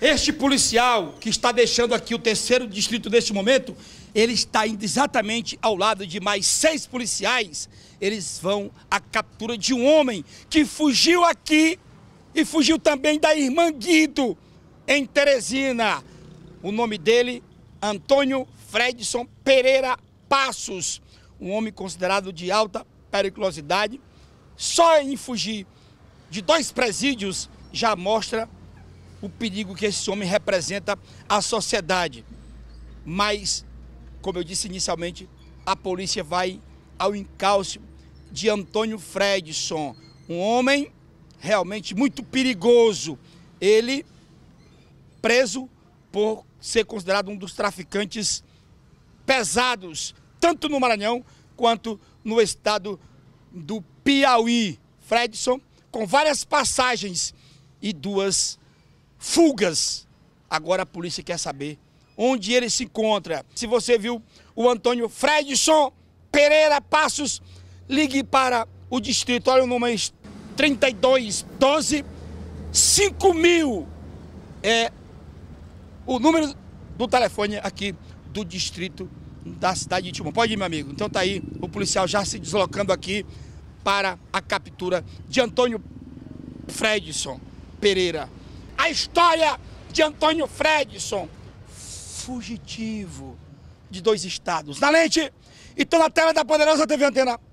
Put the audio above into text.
Este policial que está deixando aqui o terceiro distrito neste momento, ele está exatamente ao lado de mais seis policiais. Eles vão à captura de um homem que fugiu aqui e fugiu também da irmã Guido, em Teresina. O nome dele, Antônio Fredson Pereira Passos, um homem considerado de alta periculosidade. Só em fugir de dois presídios já mostra o perigo que esse homem representa à sociedade. Mas, como eu disse inicialmente, a polícia vai ao encalço de Antônio Fredson, um homem realmente muito perigoso. Ele preso por ser considerado um dos traficantes pesados, tanto no Maranhão quanto no estado do Piauí. Fredson, com várias passagens e duas fugas. Agora a polícia quer saber onde ele se encontra. Se você viu o Antônio Fredson Pereira Passos, ligue para o distrito. Olha o número 3212 5000 é o número do telefone aqui do distrito da cidade de Timon. Pode ir, meu amigo. Então tá aí o policial já se deslocando aqui para a captura de Antônio Fredson Pereira a história de Antônio Fredson, fugitivo de dois estados. Na lente, então na tela da poderosa TV Antena.